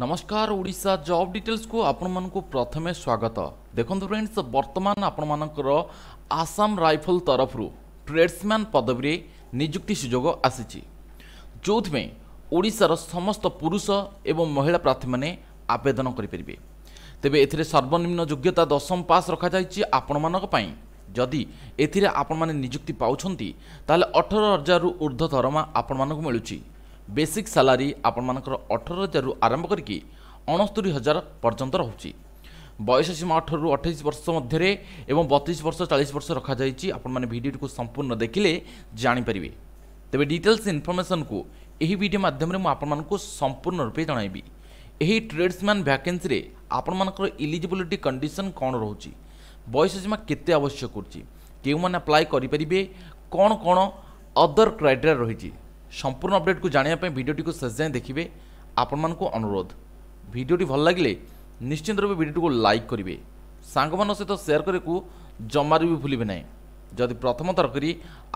ନମସ୍କାର ଓଡ଼ିଶା ଜବ୍ ଡିଟେଲ୍ସକୁ ଆପଣମାନଙ୍କୁ ପ୍ରଥମେ ସ୍ୱାଗତ ଦେଖନ୍ତୁ ଫ୍ରେଣ୍ଡସ୍ ବର୍ତ୍ତମାନ ଆପଣମାନଙ୍କର ଆସାମ ରାଇଫଲ ତରଫରୁ ଟ୍ରେଡ୍ସମ୍ୟାନ୍ ପଦବୀରେ ନିଯୁକ୍ତି ସୁଯୋଗ ଆସିଛି ଯେଉଁଥିପାଇଁ ଓଡ଼ିଶାର ସମସ୍ତ ପୁରୁଷ ଏବଂ ମହିଳା ପ୍ରାର୍ଥୀମାନେ ଆବେଦନ କରିପାରିବେ ତେବେ ଏଥିରେ ସର୍ବନିମ୍ନ ଯୋଗ୍ୟତା ଦଶମ ପାସ୍ ରଖାଯାଇଛି ଆପଣମାନଙ୍କ ପାଇଁ ଯଦି ଏଥିରେ ଆପଣମାନେ ନିଯୁକ୍ତି ପାଉଛନ୍ତି ତାହେଲେ ଅଠର ହଜାରରୁ ଉର୍ଦ୍ଧ୍ୱ ଦରମା ଆପଣମାନଙ୍କୁ ମିଳୁଛି বেসিক ସାଲାରୀ ଆପଣମାନଙ୍କର ଅଠର ହଜାରରୁ ଆରମ୍ଭ କରିକି ଅଣସ୍ତରୀ ହଜାର ପର୍ଯ୍ୟନ୍ତ ରହୁଛି ବୟସ ସୀମା ଅଠରରୁ ଅଠେଇଶ ବର୍ଷ ମଧ୍ୟରେ ଏବଂ ବତିଶ ବର୍ଷ ଚାଳିଶ ବର୍ଷ ରଖାଯାଇଛି ଆପଣମାନେ ଭିଡ଼ିଓଟିକୁ ସମ୍ପୂର୍ଣ୍ଣ ଦେଖିଲେ ଜାଣିପାରିବେ ତେବେ ଡିଟେଲ୍ସ ଇନଫର୍ମେସନ୍କୁ ଏହି ଭିଡ଼ିଓ ମାଧ୍ୟମରେ ମୁଁ ଆପଣମାନଙ୍କୁ ସମ୍ପୂର୍ଣ୍ଣ ରୂପେ ଜଣାଇବି ଏହି ଟ୍ରେଡ୍ସମ୍ୟାନ୍ ଭ୍ୟାକେନ୍ସିରେ ଆପଣମାନଙ୍କର ଇଲିଜିବିଲିଟି କଣ୍ଡିସନ୍ କ'ଣ ରହୁଛି ବୟସ ସୀମା କେତେ ଆବଶ୍ୟକ କରୁଛି କେଉଁମାନେ ଆପ୍ଲାଏ କରିପାରିବେ କ'ଣ କ'ଣ ଅଦର କ୍ରାଇଟେରିଆ ରହିଛି সম্পূর্ণ ଅପଡେଟ୍କୁ ଜାଣିବା ପାଇଁ ଭିଡ଼ିଓଟିକୁ ଶେଷ ଯାଏଁ ଦେଖିବେ ଆପଣମାନଙ୍କୁ ଅନୁରୋଧ ଭିଡ଼ିଓଟି ଭଲ ଲାଗିଲେ ନିଶ୍ଚିନ୍ତ ରୂପେ ଭିଡ଼ିଓଟିକୁ ଲାଇକ୍ କରିବେ ସାଙ୍ଗମାନଙ୍କ ସହିତ ସେୟାର କରିବାକୁ ଜମାରୁ ବି ଭୁଲିବେ ନାହିଁ ଯଦି ପ୍ରଥମ ଥର କରି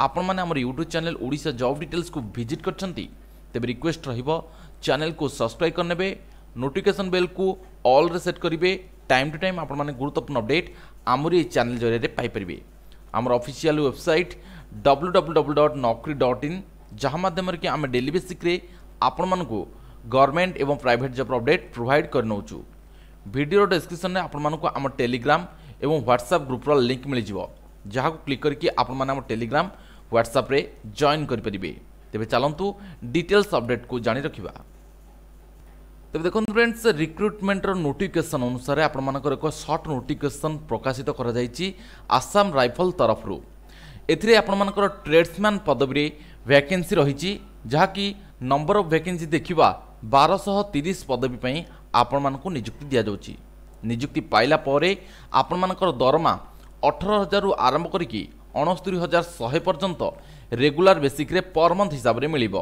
ଆପଣମାନେ ଆମର ୟୁଟ୍ୟୁବ୍ ଚ୍ୟାନେଲ୍ ଓଡ଼ିଶା ଜବ୍ ଡିଟେଲ୍ସକୁ ଭିଜିଟ୍ କରିଛନ୍ତି ତେବେ ରିକ୍ୱେଷ୍ଟ ରହିବ ଚ୍ୟାନେଲ୍କୁ ସବସ୍କ୍ରାଇବ୍ କରିନେବେ ନୋଟିଫିକେସନ୍ ବେଲ୍କୁ ଅଲ୍ରେ ସେଟ୍ କରିବେ ଟାଇମ୍ ଟୁ ଟାଇମ୍ ଆପଣମାନେ ଗୁରୁତ୍ୱପୂର୍ଣ୍ଣ ଅପଡ଼େଟ୍ ଆମରି ଏହି ଚ୍ୟାନେଲ୍ ଜରିଆରେ ପାଇପାରିବେ ଆମର official website W W W dot Naukri dot in जहाँ माध्यम कि आम डेली बेसिक्रे आपण मूँ गवर्नमेंट और प्राइट जब अपडेट प्रोभाइड कर नौ भिडर डेस्क्रिप्सन में आपम टेलीग्राम और ह्वाट्सअप ग्रुप्र लिंक मिल जहाँ क्लिक करके आपम टेलीग्राम ह्वाट्सअप्रे जॉइन करेंगे तेज चलतु डिटेल्स अपडेट को जाणी रखा तेज देखो फ्रेंड्स रिक्रुटमेंटर नोटिफिकेसन अनुसार आपर एक सर्ट नोटिकेसन प्रकाशित कर आसाम राइफल तरफ एथेर आपर ट्रेड्समैन पदवी ଭ୍ୟାକେନ୍ସି ରହିଛି ଯାହାକି ନମ୍ବର ଅଫ୍ ଭ୍ୟାକେନ୍ସି ଦେଖିବା ବାରଶହ ତିରିଶ ପଦବୀ ପାଇଁ ଆପଣମାନଙ୍କୁ ନିଯୁକ୍ତି ଦିଆଯାଉଛି ନିଯୁକ୍ତି ପାଇଲା ପରେ ଆପଣମାନଙ୍କର ଦରମା ଅଠର ହଜାରରୁ ଆରମ୍ଭ କରିକି ଅଣସ୍ତରୀ ହଜାର ଶହେ ପର୍ଯ୍ୟନ୍ତ ରେଗୁଲାର ବେସିକ୍ରେ ପର୍ ମନ୍ଥ ହିସାବରେ ମିଳିବ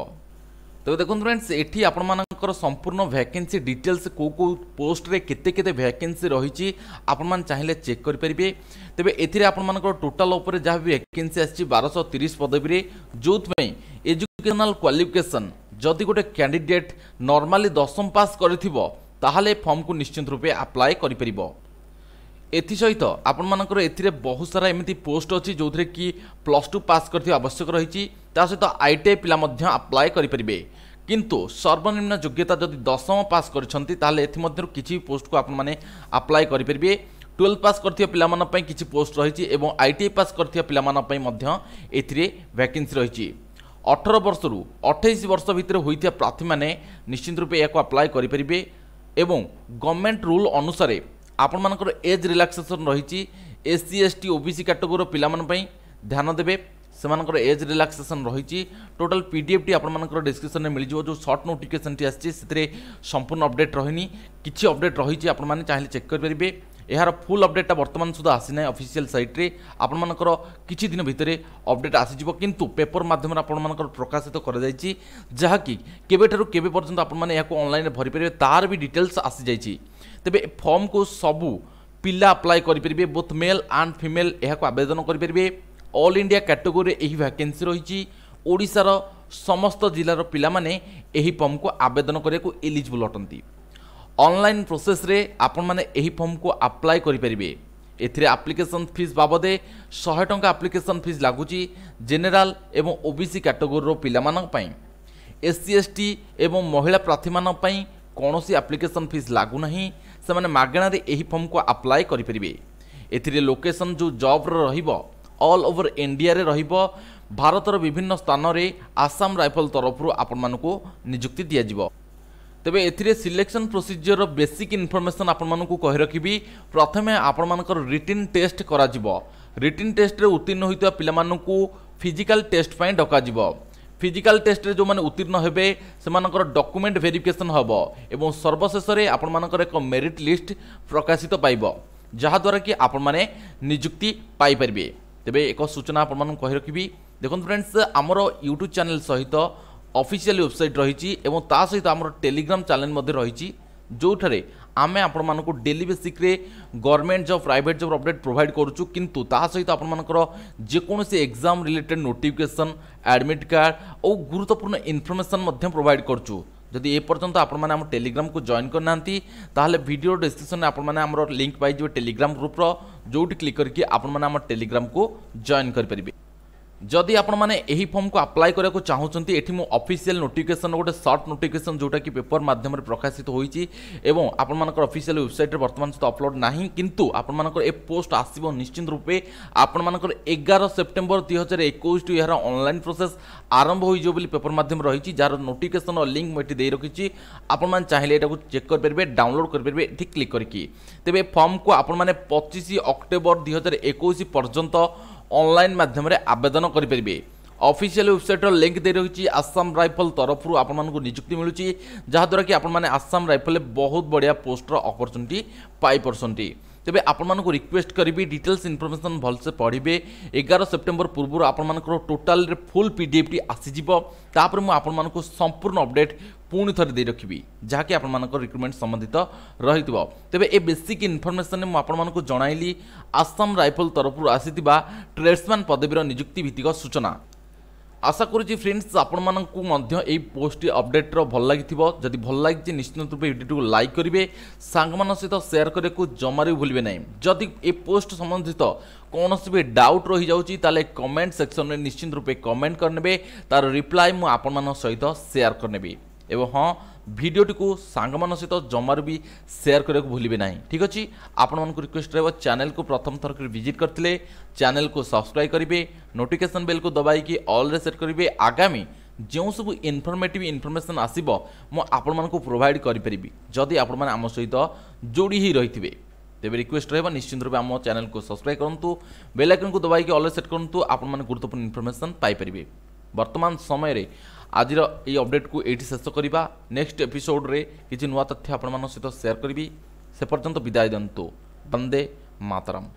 তবে দেখুন ফ্রেন্ডস এটি আপনার সম্পূর্ণ ভ্যাকেন্সি ডিটেলস কেউ কেউ পোস্টরে কেতে কেতে ভ্যাকেন্সি রয়েছে আপনার চাইলে চেক করে পারে তবে এতে আপনার টোটাল উপরে যা ভ্যাকেন্সি আসছে বারশ তিরিশ পদবীরে যেপাই এজুকেশনাল কোয়ালিফিকেসন যদি গোটে ক্যান্ডিডেট নর্মালি দশম পাস করে তাহলে ফর্মকু নিশ্চিত রূপে আপ্লাই করে পারিব এসহিত আপনার এতে বহু সারা এমতি পোস্ট অছি যে কি প্লস টু পাস করে আবশ্যক রয়েছে ତା ସହିତ ଆଇଟିଆଇ ପିଲା ମଧ୍ୟ ଆପ୍ଲାଏ କରିପାରିବେ କିନ୍ତୁ ସର୍ବନିମ୍ନ ଯୋଗ୍ୟତା ଯଦି ଦଶମ ପାସ୍ କରିଛନ୍ତି ତାହେଲେ কিছু କିଛି আপনার আপ্লাই করে କରିପାରିବେ টুয়েলভ পাস করতে পিলামান কিছু পোস্ট রয়েছে এবং আইটিআই পাস করতে পিলামান এতে ভ্যাকেন্সি রয়েছে অঠর বর্ষর অঠাইশ বর্ষ ভিতরে হয়ে প্রার্থী মানে নিশ্চিত রূপে এখন আপ্লাই করে পে এবং গভর্নমেন্ট রুল অনুসারে আপনার এজ রিলাক্সেসন রয়েছে এসসি এসটি ওবিসি ক্যাটেগোরির পিলামান ধ্যান দেবে ସେମାନଙ୍କର ଏଜ୍ ରିଲାକ୍ସେସନ୍ ରହିଛି ଟୋଟାଲ୍ ପି ଡି ଏଫ୍ଟି ଆପଣମାନଙ୍କର ଡିସ୍କ୍ରିପ୍ସନ୍ରେ ମିଳିଯିବ ଯେଉଁ ସର୍ଟ ନୋଟିଫିକେସନ୍ଟି ଆସିଛି ସେଥିରେ ସମ୍ପୂର୍ଣ୍ଣ ଅପଡ଼େଟ୍ ରହିନି କିଛି ଅପଡ଼େଟ୍ ରହିଛି ଆପଣମାନେ ଚାହିଁଲେ ଚେକ୍ କରିପାରିବେ ଏହାର ଫୁଲ୍ ଅପଡ଼େଟ୍ଟା ବର୍ତ୍ତମାନ ସୁଦ୍ଧା ଆସିନାହିଁ ଅଫିସିଆଲ୍ ସାଇଟ୍ରେ ଆପଣମାନଙ୍କର କିଛି ଦିନ ଭିତରେ ଅପଡ଼େଟ୍ ଆସିଯିବ କିନ୍ତୁ ପେପର ମାଧ୍ୟମରେ ଆପଣମାନଙ୍କର ପ୍ରକାଶିତ କରାଯାଇଛି ଯାହାକି କେବେଠାରୁ କେବେ ପର୍ଯ୍ୟନ୍ତ ଆପଣମାନେ ଏହାକୁ ଅନଲାଇନ୍ରେ ଭରିପାରିବେ ତାର ବି ଡିଟେଲ୍ସ ଆସିଯାଇଛି ତେବେ ଫର୍ମକୁ ସବୁ ପିଲା ଆପ୍ଲାଏ କରିପାରିବେ ବୋଥ୍ ମେଲ୍ ଆଣ୍ଡ ଫିମେଲ୍ ଏହାକୁ ଆବେଦନ କରିପାରିବେ অল ইন্ডিয়া ক্যাটেগোরি এই ভ্যাকেন্সি রয়েছে ওড়িশার সমস্ত জেলার পিলামানে এই ফর্মক আবেদন করা এলিজিবল অটান্তি অনলাইন প্রোসেসরে আপনার এই ফর্মক আপ্লাই করে পারে এতে আপ্লিকেসন ফিজ বাবদে শহে টঙ্কা আপ্লিকেসন ফিজ লাগুচি জেনেল এবং ওবিসি ক্যাটেগোরির পিলামানাই এসসি এসটি এবং মহিলা প্রার্থী প্রার্থীমানাই কৌশি আপ্লিকেসন ফিজ লাগু না সে মাগণার এই ফর্মক আপ্লাই করে পারে এতে লোকেসন যে জব্র রহব অল ওভর ইন্ডিয়ারে রহব ভারতর বিভিন্ন স্থানরে আসাম রাইফল তরফর আপনার নিযুক্তি দিয়া তেবে এতে সিলেকশন প্রোসিজিওর বেসিক ইনফরমেসন আপনার কহি রাখবি প্রথমে আপনার রিটিন টেস্ট করা রিটিন টেস্টে উত্তীর্ণ হয়ে পিলা ফিজিকাল টেস্ট পাই ডকা ফিজিকাল টেস্টে যে উত্তীর্ণ হবে সে ডকুমেন্ট ভেরিফিকেসন হব এবং সর্বশেষে আপনার এক মেরিট লিষ্ট প্রকাশিত পাইব যাহাদ্বারা কি আপনার নিযুক্তি পাইপারে ତେବେ ଏକ ସୂଚନା ଆପଣମାନଙ୍କୁ କହି ରଖିବି ଦେଖନ୍ତୁ ଫ୍ରେଣ୍ଡସ୍ ଆମର ୟୁଟ୍ୟୁବ୍ ଚ୍ୟାନେଲ୍ ସହିତ ଅଫିସିଆଲି ୱେବସାଇଟ୍ ରହିଛି ଏବଂ ତା ସହିତ ଆମର ଟେଲିଗ୍ରାମ୍ ଚ୍ୟାନେଲ୍ ମଧ୍ୟ ରହିଛି ଯେଉଁଠାରେ ଆମେ ଆପଣମାନଙ୍କୁ ଡେଲି ବେସିକ୍ରେ government job private job update provide କରୁଛୁ କିନ୍ତୁ ତା ସହିତ ଆପଣମାନଙ୍କର ଯେକୌଣସି exam related notification admit card ଓ ଗୁରୁତ୍ୱପୂର୍ଣ୍ଣ ଇନଫର୍ମେସନ୍ ମଧ୍ୟ ପ୍ରୋଭାଇଡ଼ କରୁଛୁ जदि एपर्यंत आपण टेलीग्राम को जॉन करना ताहले भिडियो डिस्क्रिप्सन आपर लिंक पाइबे टेलीग्राम ग्रुप्र जोटी क्लिक करके आम टेलीग्राम को जॉन करेंगे ଯଦି ଆପଣମାନେ ଏହି ଫର୍ମକୁ ଆପ୍ଲାଏ କରିବାକୁ ଚାହୁଁଛନ୍ତି ଏଠି ମୁଁ ଅଫିସିଆଲ୍ ନୋଟିଫିକେସନ୍ ଗୋଟେ ସର୍ଟ ନୋଟିଫିକେସନ୍ ଯେଉଁଟାକି ପେପର ମାଧ୍ୟମରେ ପ୍ରକାଶିତ ହୋଇଛି ଏବଂ ଆପଣମାନଙ୍କର ଅଫିସିଆଲ୍ ୱେବସାଇଟ୍ରେ ବର୍ତ୍ତମାନ ସୁଦ୍ଧା ଅପଲୋଡ଼ ନାହିଁ କିନ୍ତୁ ଆପଣମାନଙ୍କର ଏ ପୋଷ୍ଟ ଆସିବ ନିଶ୍ଚିନ୍ତ ରୂପେ ଆପଣମାନଙ୍କର ଏଗାର ସେପ୍ଟେମ୍ବର ଦୁଇ ହଜାର ଏକୋଇଶଠୁ ଏହାର ଅନଲାଇନ୍ ପ୍ରୋସେସ୍ ଆରମ୍ଭ ହୋଇଯିବ ବୋଲି ପେପର ମାଧ୍ୟମରେ ରହିଛି ଯାହାର ନୋଟିଫିକେସନ୍ର ଲିଙ୍କ୍ ମୁଁ ଏଠି ଦେଇ ରଖିଛି ଆପଣମାନେ ଚାହିଁଲେ ଏଟାକୁ ଚେକ୍ କରିପାରିବେ ଡାଉନଲୋଡ଼ କରିପାରିବେ ଏଠି କ୍ଲିକ୍ କରିକି ତେବେ ଫର୍ମକୁ ଆପଣମାନେ ପଚିଶ ଅକ୍ଟୋବର ଦୁଇ ହଜାର ଏକୋଇଶ ପର୍ଯ୍ୟନ୍ତ অনলাইন মাধ্যমে আবেদন করে অফিসিয়াল ওয়েবসাইটর লিঙ্ক দিয়ে রয়েছে আসাম রাইফল তরফ আপনার নিযুক্তি মিলুচি যাহাদ্বারা কি আপনার আসাম রাইফলে বহুত বড়িয়া পোস্টর অপরচুনিটি পাইপারছেন ତେବେ ଆପଣମାନଙ୍କୁ ରିକ୍ୱେଷ୍ଟ କରିବି ଡିଟେଲ୍ସ ଇନଫର୍ମେସନ୍ ଭଲସେ ପଢ଼ିବେ ଏଗାର ସେପ୍ଟେମ୍ବର ପୂର୍ବରୁ ଆପଣମାନଙ୍କର ଟୋଟାଲରେ ଫୁଲ୍ ପି ଡି ଏଫ୍ଟି ଆସିଯିବ ତାପରେ ମୁଁ ଆପଣମାନଙ୍କୁ ସମ୍ପୂର୍ଣ୍ଣ ଅପଡ଼େଟ୍ ପୁଣି ଥରେ ଦେଇ ରଖିବି ଯାହାକି ଆପଣମାନଙ୍କର ରିକ୍ରୁଟମେଣ୍ଟ ସମ୍ବନ୍ଧିତ ରହିଥିବ ତେବେ ଏ ବେସିକ୍ ଇନଫର୍ମେସନ୍ରେ ମୁଁ ଆପଣମାନଙ୍କୁ ଜଣାଇଲି ଆସାମ ରାଇଫଲ ତରଫରୁ ଆସିଥିବା ଟ୍ରେଡ୍ସମ୍ୟାନ୍ ପଦବୀର ନିଯୁକ୍ତି ଭିତ୍ତିକ ସୂଚନା আশা করছি ফ্রেন্ডস আপনার মধ্যে এই পোস্টটি অপডেট্র ভাল লাগি যদি ভাল লাগিছে নিশ্চিত রূপে ভিডিওটি লাইক করবে সাংগ সহ সেয়ার করা জমারে ভুলবে না যদি এই পোস্ট সম্বন্ধিত কৌশি বি ডাউট রয়েছে তাহলে কমেন্ট সেকশন নিশ্চিত রূপে কমেন্ট করে নেবে তার রিপ্লাই মু আপনার সহ সেয়ার করে নেবি এবং হ্যাঁ ভিডিওটিকো সাংমানসিত জমরবি শেয়ার কৰেক ভুলিবি নাই ঠিক আছে আপোনাক রিকুয়েস্ট ৰেবা চানেলক প্ৰথম থাকৰক ভিজিট কৰtile চানেলক সাবস্ক্রাইব কৰিবে নোটিফিকেশন বেলক দাবাই কি অল ৰে সেট কৰিবে আগামি যেউ সব ইনফৰমেটিভ ইনফৰমেচন আসিবা ম আপোনাক প্ৰোভাইড কৰি পৰিবি যদি আপোনাক আম সৈতে জঢ়ি ৰহিবি তেবে ৰিকুয়েস্ট ৰেবা নিশ্চিন্ৰবে আম চানেলক সাবস্ক্রাইব কৰন্তু বেল আইকনক দাবাই কি অল ৰে সেট কৰন্তু আপোনাক গুৰুতপন ইনফৰমেচন পাই পৰিবি বৰ্তমান সময়ৰে ଆଜିର ଏଇ ଅପଡେଟ୍କୁ ଏଇଠି ଶେଷ କରିବା ନେକ୍ସଟ ଏପିସୋଡ଼ରେ କିଛି ନୂଆ ତଥ୍ୟ ଆପଣମାନଙ୍କ ସହିତ ସେୟାର କରିବି ସେ ପର୍ଯ୍ୟନ୍ତ ବିଦାୟ ଦିଅନ୍ତୁ ବନ୍ଦେ ମାତରମ୍